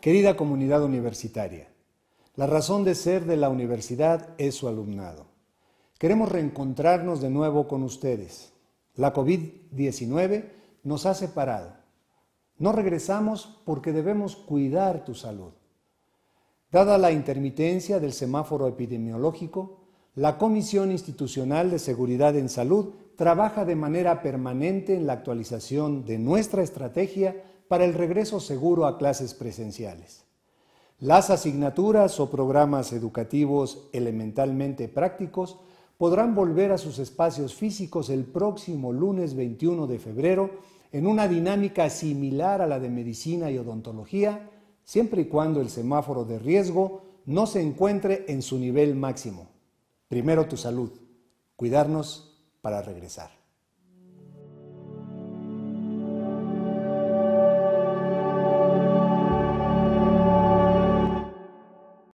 Querida comunidad universitaria, la razón de ser de la universidad es su alumnado. Queremos reencontrarnos de nuevo con ustedes. La COVID-19 nos ha separado. No regresamos porque debemos cuidar tu salud. Dada la intermitencia del semáforo epidemiológico, la Comisión Institucional de Seguridad en Salud trabaja de manera permanente en la actualización de nuestra estrategia para el regreso seguro a clases presenciales. Las asignaturas o programas educativos elementalmente prácticos podrán volver a sus espacios físicos el próximo lunes 21 de febrero en una dinámica similar a la de medicina y odontología, siempre y cuando el semáforo de riesgo no se encuentre en su nivel máximo. Primero tu salud, cuidarnos para regresar.